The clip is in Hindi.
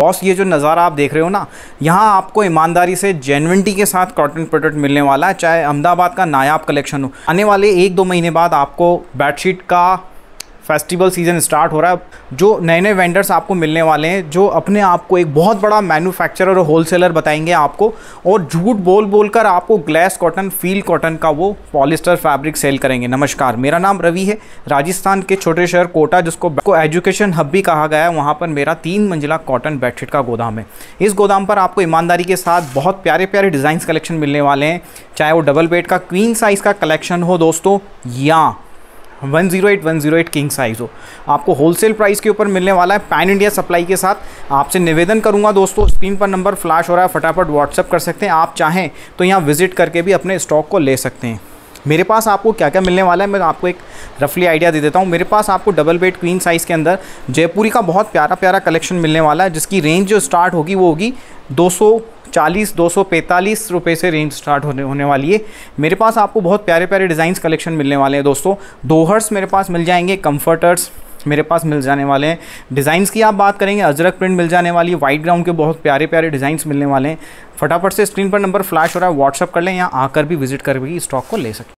बॉस ये जो नज़ारा आप देख रहे हो ना यहाँ आपको ईमानदारी से जेनविनटी के साथ कॉटन प्रोडक्ट मिलने वाला है चाहे अहमदाबाद का नायाब कलेक्शन हो आने वाले एक दो महीने बाद आपको बेडशीट का फेस्टिवल सीज़न स्टार्ट हो रहा है जो नए नए वेंडर्स आपको मिलने वाले हैं जो अपने आप को एक बहुत बड़ा मैन्युफैक्चरर और होलसेलर बताएंगे आपको और झूठ बोल बोल कर आपको ग्लैस कॉटन फील कॉटन का वो पॉलिस्टर फैब्रिक सेल करेंगे नमस्कार मेरा नाम रवि है राजस्थान के छोटे शहर कोटा जिसको को एजुकेशन हब भी कहा गया है वहाँ पर मेरा तीन मंजिला कॉटन बेडशीट का गोदाम है इस गोदाम पर आपको ईमानदारी के साथ बहुत प्यारे प्यारे डिज़ाइंस कलेक्शन मिलने वाले हैं चाहे वो डबल बेड का क्वीन साइज़ का कलेक्शन हो दोस्तों या one one zero eight zero eight king size हो आपको होलसेल प्राइस के ऊपर मिलने वाला है पैन इंडिया सप्लाई के साथ आपसे निवेदन करूंगा दोस्तों स्क्रीन पर नंबर फ्लैश हो रहा है फटाफट व्हाट्सअप कर सकते हैं आप चाहें तो यहाँ विजिट करके भी अपने स्टॉक को ले सकते हैं मेरे पास आपको क्या क्या मिलने वाला है मैं आपको एक रफली आइडिया दे देता हूँ मेरे पास आपको डबल बेड क्वीन साइज़ के अंदर जयपुरी का बहुत प्यारा प्यारा कलेक्शन मिलने वाला है जिसकी रेंज जो स्टार्ट होगी वो होगी दो चालीस दो सौ पैंतालीस रुपये से रेंज स्टार्ट होने होने वाली है मेरे पास आपको बहुत प्यारे प्यारे डिज़ाइंस कलेक्शन मिलने वाले हैं दोस्तों दोहर्स मेरे पास मिल जाएंगे कंफर्टर्स मेरे पास मिल जाने वाले हैं डिज़ाइंस की आप बात करेंगे अजरक प्रिंट मिल जाने वाली है वाइट ग्राउंड के बहुत प्यारे प्यारे डिज़ाइंस मिलने वाले हैं फटाफट से स्क्रीन पर नंबर फ्लैश हो रहा है व्हाट्सअप कर लें या आकर भी विजिट करके स्टॉक को ले सकें